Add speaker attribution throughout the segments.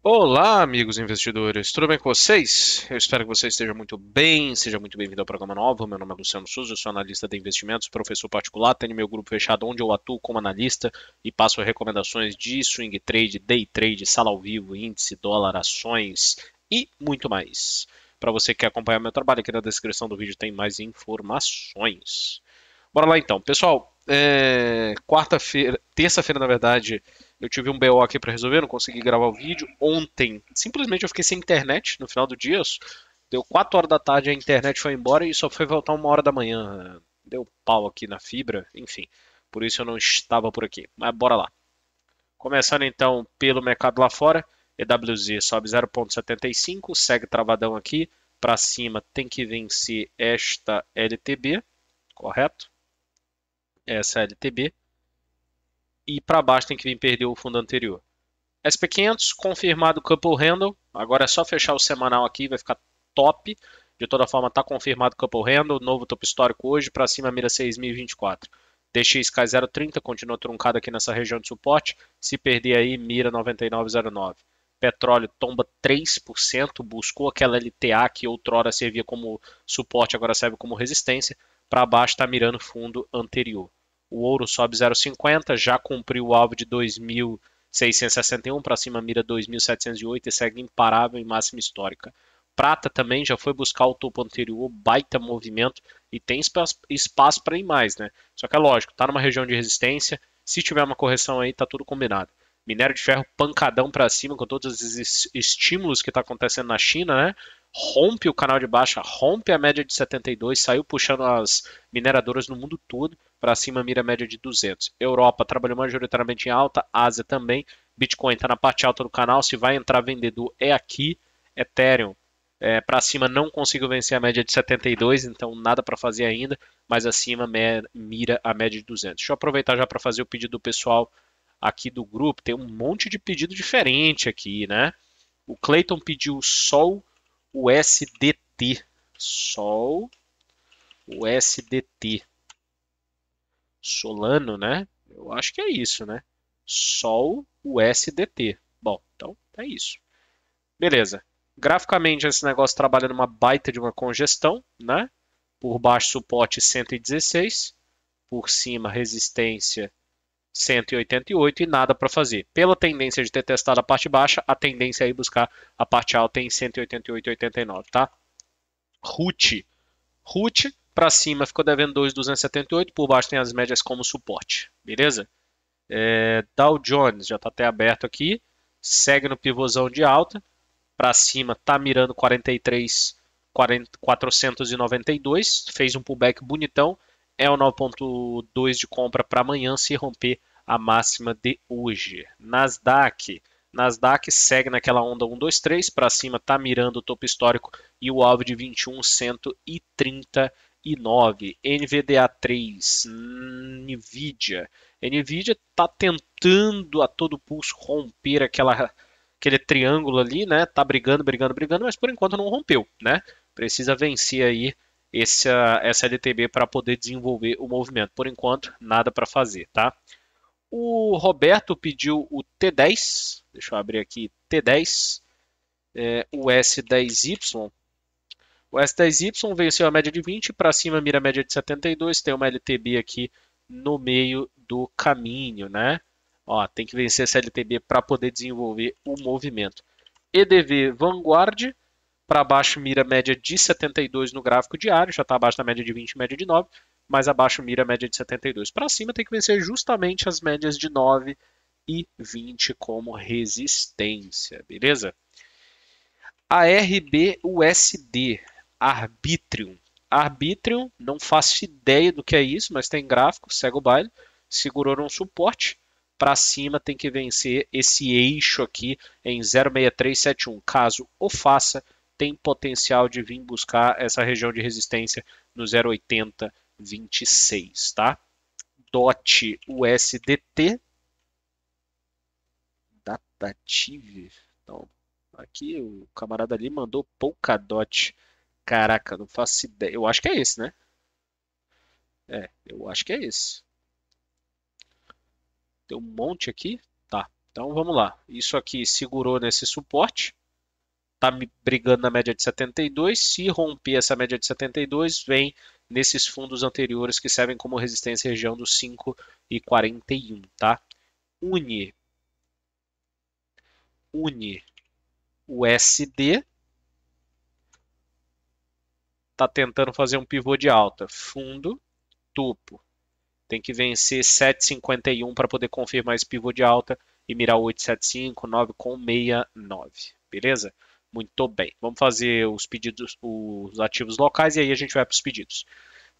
Speaker 1: Olá, amigos investidores, tudo bem com vocês? Eu espero que você esteja muito bem, seja muito bem-vindo ao programa novo. Meu nome é Luciano Souza, eu sou analista de investimentos, professor particular, tenho meu grupo fechado onde eu atuo como analista e passo recomendações de swing trade, day trade, sala ao vivo, índice, dólar, ações e muito mais. Para você que quer acompanhar meu trabalho, aqui na descrição do vídeo tem mais informações. Bora lá então, pessoal. É, quarta-feira, terça-feira, na verdade, eu tive um BO aqui para resolver, não consegui gravar o vídeo. Ontem, simplesmente eu fiquei sem internet no final do dia. Deu 4 horas da tarde, a internet foi embora e só foi voltar uma hora da manhã. Deu pau aqui na fibra, enfim. Por isso eu não estava por aqui. Mas bora lá. Começando então pelo mercado lá fora. EWZ sobe 0,75, segue travadão aqui. Para cima tem que vencer esta LTB, correto? essa LTB. E para baixo tem que vir perder o fundo anterior. SP500, confirmado couple handle. Agora é só fechar o semanal aqui, vai ficar top. De toda forma, está confirmado couple handle. Novo topo histórico hoje, para cima mira 6024. DXK 030 continua truncado aqui nessa região de suporte. Se perder aí, mira 9909. Petróleo tomba 3%, buscou aquela LTA que outrora servia como suporte, agora serve como resistência. Para baixo está mirando fundo anterior. O ouro sobe 0,50, já cumpriu o alvo de 2.661, para cima mira 2.708 e segue imparável em máxima histórica. Prata também já foi buscar o topo anterior, baita movimento e tem espaço para ir mais, né? Só que é lógico, tá numa região de resistência, se tiver uma correção aí, tá tudo combinado minério de ferro pancadão para cima com todos os estímulos que está acontecendo na China, né? Rompe o canal de baixa, rompe a média de 72, saiu puxando as mineradoras no mundo todo para cima, mira a média de 200. Europa trabalhou majoritariamente em alta, Ásia também. Bitcoin está na parte alta do canal, se vai entrar vendedor é aqui. Ethereum é, para cima não conseguiu vencer a média de 72, então nada para fazer ainda, mas acima mira a média de 200. Deixa eu aproveitar já para fazer o pedido do pessoal aqui do grupo, tem um monte de pedido diferente aqui, né? O Clayton pediu Sol USDT. Sol USDT. Solano, né? Eu acho que é isso, né? Sol USDT. Bom, então é isso. Beleza. Graficamente, esse negócio trabalha numa baita de uma congestão, né? Por baixo, suporte 116. Por cima, resistência 188 e nada para fazer. Pela tendência de ter testado a parte baixa, a tendência é ir buscar a parte alta em 188,89, tá? RUT. RUT para cima ficou devendo 2,278, por baixo tem as médias como suporte, beleza? É, Dow Jones já está até aberto aqui, segue no pivôzão de alta, para cima tá mirando 43, 492, fez um pullback bonitão, é o 9.2 de compra para amanhã se romper a máxima de hoje. Nasdaq, Nasdaq segue naquela onda 1, 2, 3 para cima, tá mirando o topo histórico e o alvo de 21,139. NVDA 3, Nvidia. Nvidia tá tentando a todo pulso romper aquela aquele triângulo ali, né? Tá brigando, brigando, brigando, mas por enquanto não rompeu, né? Precisa vencer aí essa LTB para poder desenvolver o movimento. Por enquanto, nada para fazer, tá? O Roberto pediu o T10, deixa eu abrir aqui, T10, é, o S10Y. O S10Y venceu a média de 20, para cima mira a média de 72, tem uma LTB aqui no meio do caminho, né? Ó, tem que vencer essa LTB para poder desenvolver o movimento. EDV Vanguard, para baixo mira média de 72 no gráfico diário, já está abaixo da média de 20, média de 9, mas abaixo mira média de 72. Para cima tem que vencer justamente as médias de 9 e 20 como resistência, beleza? ARBUSD, Arbitrium. Arbitrium, não faço ideia do que é isso, mas tem gráfico, segue o baile, segurou um suporte, para cima tem que vencer esse eixo aqui em 06371, caso o faça, tem potencial de vir buscar essa região de resistência no 0,8026, tá? DOT USDT, Datative, Então, aqui o camarada ali mandou Polkadot, caraca, não faço ideia, eu acho que é esse, né? É, eu acho que é esse. Tem um monte aqui, tá, então vamos lá, isso aqui segurou nesse suporte, está brigando na média de 72. Se romper essa média de 72, vem nesses fundos anteriores que servem como resistência região dos 5 e 41, tá? Une O USD tá tentando fazer um pivô de alta, fundo, topo. Tem que vencer 7,51 para poder confirmar esse pivô de alta e mirar 8,75, 9,69, beleza? Muito bem. Vamos fazer os pedidos, os ativos locais e aí a gente vai para os pedidos.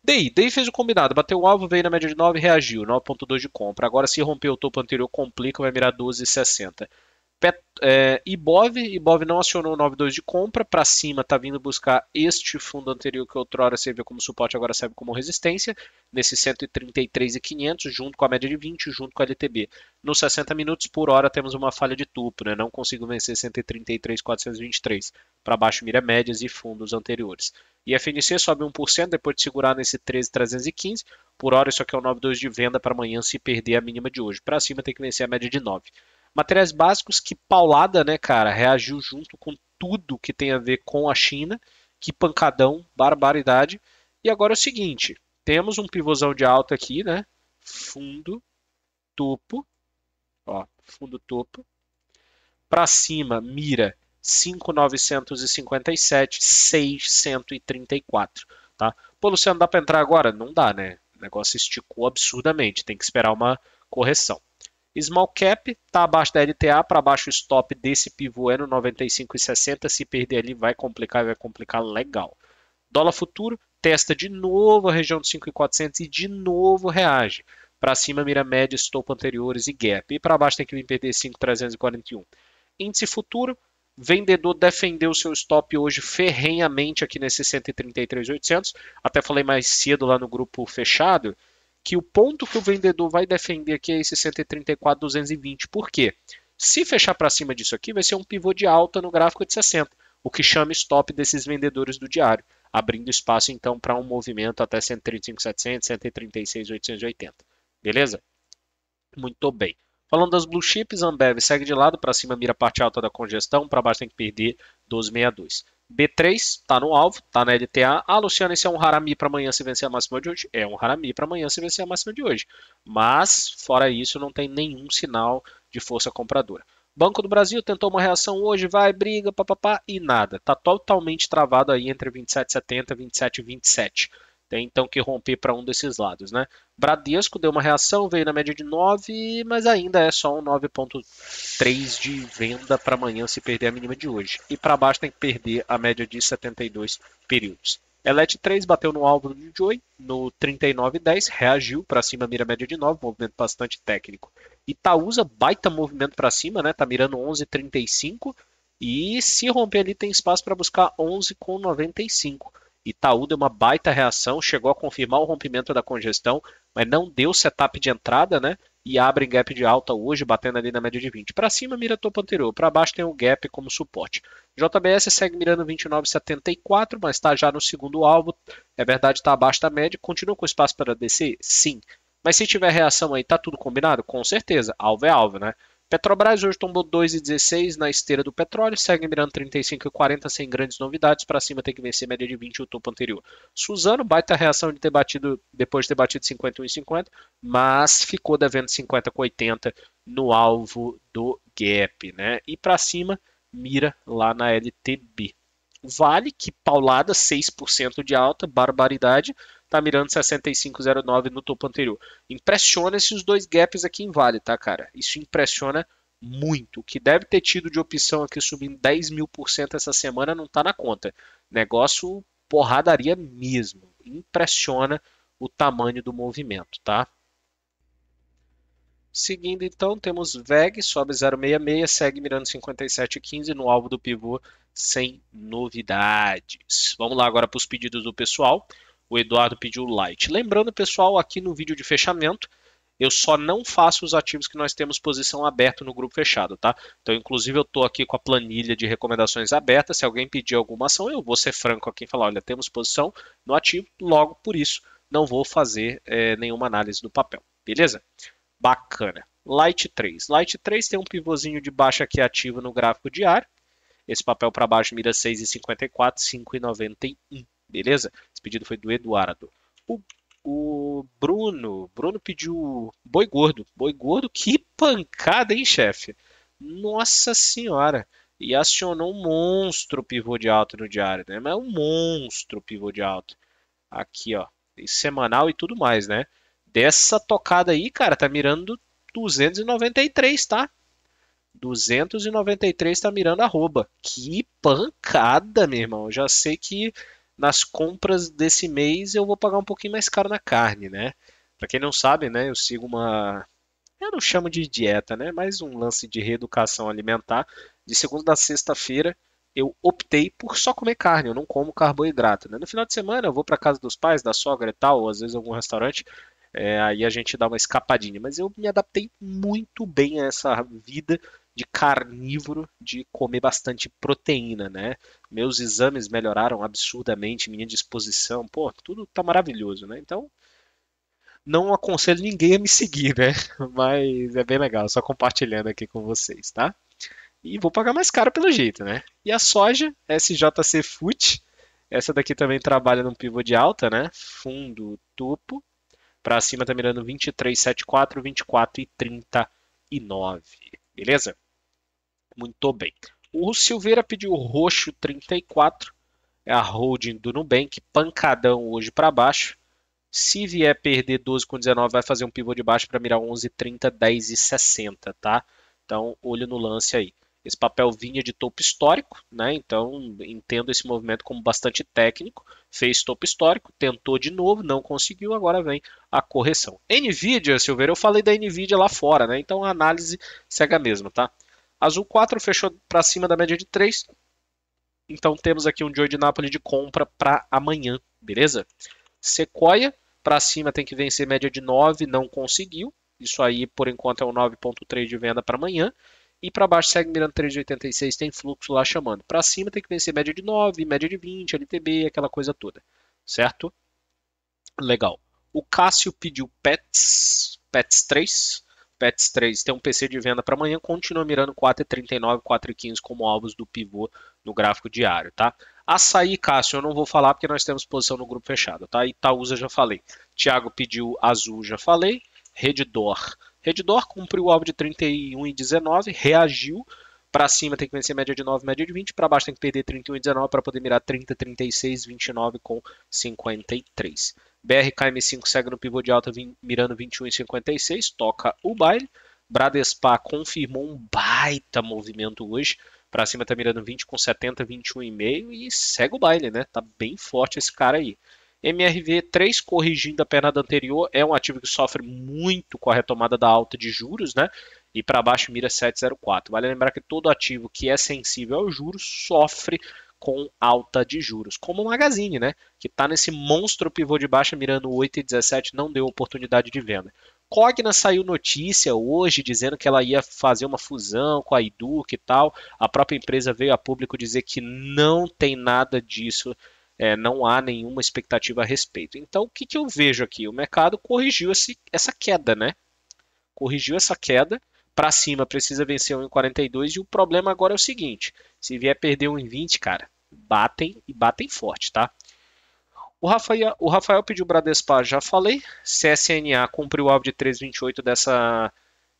Speaker 1: DI. DI fez o combinado, bateu o alvo, veio na média de 9 reagiu, 9.2 de compra. Agora se romper o topo anterior complica, vai virar 12,60. Pet, é, Ibov, Ibov não acionou o 92 de compra, para cima está vindo buscar este fundo anterior que outrora serviu como suporte, agora serve como resistência, nesse 133,500, junto com a média de 20, junto com a LTB. Nos 60 minutos por hora temos uma falha de tuplo, né? não consigo vencer 133,423. Para baixo mira médias e fundos anteriores. E FNC sobe 1% depois de segurar nesse 13,315. Por hora, isso aqui é o 92 de venda para amanhã se perder a mínima de hoje. Para cima tem que vencer a média de 9. Materiais básicos que paulada, né, cara, reagiu junto com tudo que tem a ver com a China. Que pancadão, barbaridade. E agora é o seguinte, temos um pivôzão de alta aqui, né? Fundo, topo, ó, fundo topo. Para cima, mira 5,957, 634, tá? Pô, Luciano, dá para entrar agora? Não dá, né? O negócio esticou absurdamente, tem que esperar uma correção. Small cap está abaixo da LTA, para baixo o stop desse pivô é no 95,60. Se perder ali, vai complicar, vai complicar legal. Dólar futuro testa de novo a região dos 5,400 e de novo reage. Para cima, mira média, stop anteriores e gap. E para baixo tem que vir perder 5,341. Índice futuro, vendedor defendeu seu stop hoje ferrenhamente aqui nesse 133.800. Até falei mais cedo lá no grupo fechado que o ponto que o vendedor vai defender aqui é esse 134, 220. Por quê? Se fechar para cima disso aqui, vai ser um pivô de alta no gráfico de 60, o que chama stop desses vendedores do diário, abrindo espaço então para um movimento até 135, 700, 136, 880. Beleza? Muito bem. Falando das blue chips, Ambev segue de lado, para cima mira a parte alta da congestão, para baixo tem que perder 12,62. B3, tá no alvo, tá na LTA. Ah, Luciano, esse é um Harami para amanhã se vencer a máxima de hoje? É um Harami para amanhã se vencer a máxima de hoje. Mas, fora isso, não tem nenhum sinal de força compradora. Banco do Brasil tentou uma reação hoje, vai, briga, papapá, e nada. Tá totalmente travado aí entre 27,70 e 27,27. Tem então que romper para um desses lados. Né? Bradesco deu uma reação, veio na média de 9, mas ainda é só um 9,3 de venda para amanhã se perder a mínima de hoje. E para baixo tem que perder a média de 72 períodos. Elet 3 bateu no alvo do Joy no 39,10, reagiu para cima, mira média de 9, movimento bastante técnico. Itaúsa, baita movimento para cima, né? Tá mirando 11,35 e se romper ali tem espaço para buscar 11,95. Itaú deu uma baita reação, chegou a confirmar o rompimento da congestão, mas não deu setup de entrada, né? E abre gap de alta hoje, batendo ali na média de 20. Para cima mira topo anterior, para baixo tem um gap como suporte. JBS segue mirando 29,74, mas está já no segundo alvo. É verdade, está abaixo da média. Continua com espaço para descer? Sim. Mas se tiver reação aí, tá tudo combinado? Com certeza. Alvo é alvo, né? Petrobras hoje tombou 2,16 na esteira do petróleo, segue mirando 35,40 sem grandes novidades, para cima tem que vencer média de 20 o topo anterior. Suzano, baita reação de ter batido, depois de ter batido 51,50, mas ficou devendo 50 com 80 no alvo do gap, né? E para cima mira lá na LTB. Vale que paulada 6% de alta, barbaridade, está mirando 65,09 no topo anterior. Impressiona esses dois gaps aqui em vale, tá, cara? Isso impressiona muito. O que deve ter tido de opção aqui subindo 10 mil por cento essa semana não está na conta. Negócio porradaria mesmo. Impressiona o tamanho do movimento, tá? Seguindo então, temos VEG, sobe 0,66, segue mirando 57,15 no alvo do pivô sem novidades. Vamos lá agora para os pedidos do pessoal o Eduardo pediu light. Lembrando, pessoal, aqui no vídeo de fechamento, eu só não faço os ativos que nós temos posição aberta no grupo fechado, tá? Então, inclusive, eu estou aqui com a planilha de recomendações aberta. Se alguém pedir alguma ação, eu vou ser franco aqui e falar, olha, temos posição no ativo, logo por isso não vou fazer é, nenhuma análise do papel, beleza? Bacana. Light 3. Light 3 tem um pivôzinho de baixa aqui ativo no gráfico diário. Esse papel para baixo mira 6,54, 5,91. Beleza? Esse pedido foi do Eduardo. O, o Bruno, Bruno pediu boi gordo. Boi gordo, que pancada, hein, chefe? Nossa senhora. E acionou um monstro pivô de alto no diário, né? Mas é um monstro pivô de alto. Aqui, ó. E semanal e tudo mais, né? Dessa tocada aí, cara, tá mirando 293, tá? 293 tá mirando arroba. Que pancada, meu irmão. Eu já sei que nas compras desse mês eu vou pagar um pouquinho mais caro na carne, né? Para quem não sabe, né, eu sigo uma eu não chamo de dieta, né, Mais um lance de reeducação alimentar. De segunda a sexta-feira eu optei por só comer carne, eu não como carboidrato, né? No final de semana eu vou para casa dos pais, da sogra e tal, ou às vezes algum restaurante, é, aí a gente dá uma escapadinha, mas eu me adaptei muito bem a essa vida de carnívoro, de comer bastante proteína, né? Meus exames melhoraram absurdamente, minha disposição, pô, tudo tá maravilhoso, né? Então, não aconselho ninguém a me seguir, né? Mas é bem legal, só compartilhando aqui com vocês, tá? E vou pagar mais caro pelo jeito, né? E a soja, SJC FUT, essa daqui também trabalha num pivô de alta, né? Fundo, topo. Para cima tá mirando 23,74, 24 e 39. Beleza? Muito bem. O Silveira pediu roxo 34, é a holding do Nubank, pancadão hoje para baixo. Se vier perder 12 com 19, vai fazer um pivô de baixo para mirar 11, 30, 10 e 60, tá? Então, olho no lance aí. Esse papel vinha de topo histórico, né? Então, entendo esse movimento como bastante técnico. Fez topo histórico, tentou de novo, não conseguiu, agora vem a correção. Nvidia, Silveira, eu falei da Nvidia lá fora, né? Então, a análise segue a mesma, tá? Azul 4 fechou para cima da média de 3. Então temos aqui um Joy de Nápoles de compra para amanhã, beleza? Sequoia, para cima tem que vencer média de 9, não conseguiu. Isso aí, por enquanto, é o um 9.3 de venda para amanhã. E para baixo segue mirando 3,86, tem fluxo lá chamando. Para cima tem que vencer média de 9, média de 20, LTB, aquela coisa toda. Certo? Legal. O Cássio pediu Pets, Pets 3. Pets 3 tem um PC de venda para amanhã, continua mirando 4,39, 4,15 como alvos do pivô no gráfico diário, tá? Açaí, Cássio, eu não vou falar porque nós temos posição no grupo fechado, tá? Itaúsa já falei. Thiago pediu Azul, já falei. Reddor Reddor cumpriu o alvo de 31,19, reagiu. Para cima tem que vencer média de 9, média de 20. Para baixo tem que perder 31,19 para poder mirar 30, 36, 29 com 53. BRKM5 segue no pivô de alta mirando 21,56, toca o baile. Bradespa confirmou um baita movimento hoje. Para cima está mirando 20 com 70, 21,5 e segue o baile, né? Tá bem forte esse cara aí. MRV3 corrigindo a pernada anterior é um ativo que sofre muito com a retomada da alta de juros, né? E para baixo mira 704. Vale lembrar que todo ativo que é sensível aos juros sofre com alta de juros, como o Magazine, né, que está nesse monstro pivô de baixa mirando 8,17, não deu oportunidade de venda. Cogna saiu notícia hoje dizendo que ela ia fazer uma fusão com a Educ e tal. A própria empresa veio a público dizer que não tem nada disso, é, não há nenhuma expectativa a respeito. Então, o que, que eu vejo aqui? O mercado corrigiu esse, essa queda, né? Corrigiu essa queda para cima, precisa vencer um em 42. E o problema agora é o seguinte: se vier perder um em 20, cara, batem e batem forte, tá? O Rafael, o Rafael pediu Bradespar, já falei. CSNA cumpriu o alvo de 3,28 dessa,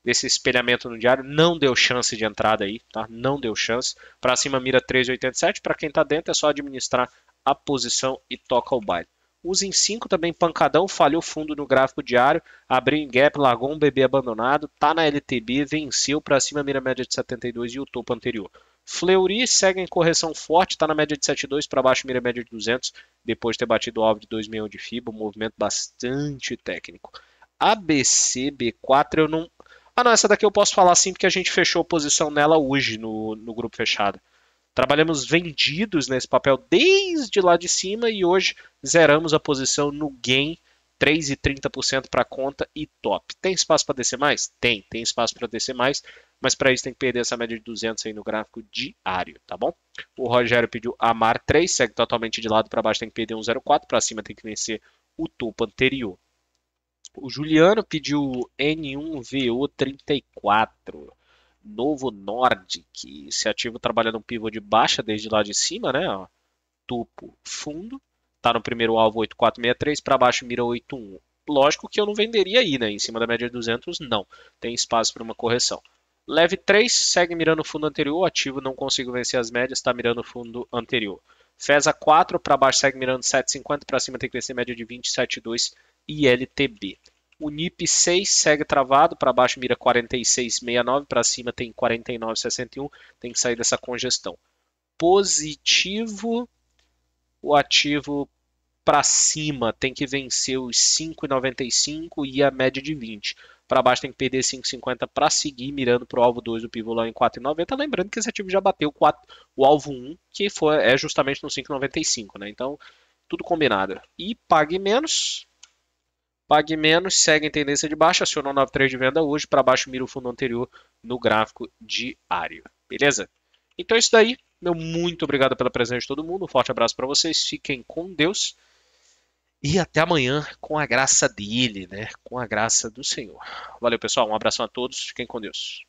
Speaker 1: desse espelhamento no diário. Não deu chance de entrada aí, tá? Não deu chance. Para cima mira 3,87. Para quem tá dentro é só administrar a posição e toca o baile. Os em 5 também pancadão, falhou fundo no gráfico diário, abriu em gap, largou um bebê abandonado, tá na LTB, venceu para cima mira média de 72 e o topo anterior. Fleury segue em correção forte, está na média de 72 para baixo, mira média de 200, depois de ter batido o alvo de 2000 de FIBA, um movimento bastante técnico. ABC B4 eu não... Ah não, essa daqui eu posso falar sim, porque a gente fechou posição nela hoje no, no grupo fechado. Trabalhamos vendidos nesse papel desde lá de cima e hoje zeramos a posição no gain, 3,30% para conta e top. Tem espaço para descer mais? Tem, tem espaço para descer mais, mas para isso tem que perder essa média de 200 aí no gráfico diário, tá bom? O Rogério pediu Amar 3, segue totalmente de lado para baixo, tem que perder 1,04, para cima tem que vencer o topo anterior. O Juliano pediu N1VO34. Novo Nordic. Esse ativo trabalha num pivô de baixa desde lá de cima, né? Ó, tupo fundo. Tá no primeiro alvo 8463, para baixo mira 81. Lógico que eu não venderia aí, né? Em cima da média de 200, não. Tem espaço para uma correção. Leve 3, segue mirando o fundo anterior. Ativo não consigo vencer as médias, está mirando o fundo anterior. Feza 4, para baixo segue mirando 7,50, para cima tem que vencer média de 27,2 e LTB. O NIP 6 segue travado, para baixo mira 46,69, para cima tem 49,61, tem que sair dessa congestão. Positivo, o ativo para cima tem que vencer os 5,95 e a média de 20. Para baixo tem que perder 5,50 para seguir mirando para o alvo 2 do pivô lá em 4,90. Lembrando que esse ativo já bateu 4, o alvo 1, que foi, é justamente no 5,95. Né? Então, tudo combinado. E pague menos, Pague menos, segue em tendência de baixa, acionou 93 de venda hoje, para baixo mira o fundo anterior no gráfico diário. Beleza? Então é isso daí. Meu muito obrigado pela presença de todo mundo. Um forte abraço para vocês. Fiquem com Deus. E até amanhã com a graça dele, né? Com a graça do Senhor. Valeu, pessoal. Um abraço a todos. Fiquem com Deus.